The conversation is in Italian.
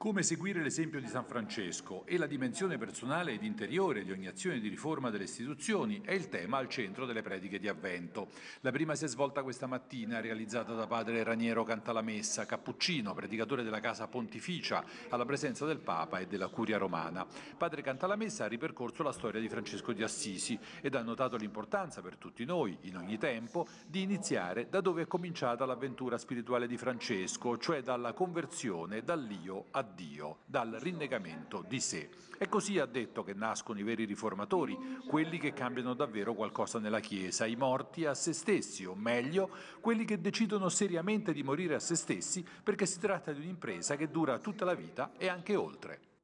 Come seguire l'esempio di San Francesco e la dimensione personale ed interiore di ogni azione di riforma delle istituzioni è il tema al centro delle prediche di Avvento. La prima si è svolta questa mattina, realizzata da padre Raniero Cantalamessa, cappuccino, predicatore della Casa Pontificia, alla presenza del Papa e della Curia Romana. Padre Cantalamessa ha ripercorso la storia di Francesco di Assisi ed ha notato l'importanza per tutti noi, in ogni tempo, di iniziare da dove è cominciata l'avventura spirituale di Francesco, cioè dalla conversione dall'io a Dio dal rinnegamento di sé. E così ha detto che nascono i veri riformatori, quelli che cambiano davvero qualcosa nella Chiesa, i morti a se stessi, o meglio, quelli che decidono seriamente di morire a se stessi perché si tratta di un'impresa che dura tutta la vita e anche oltre.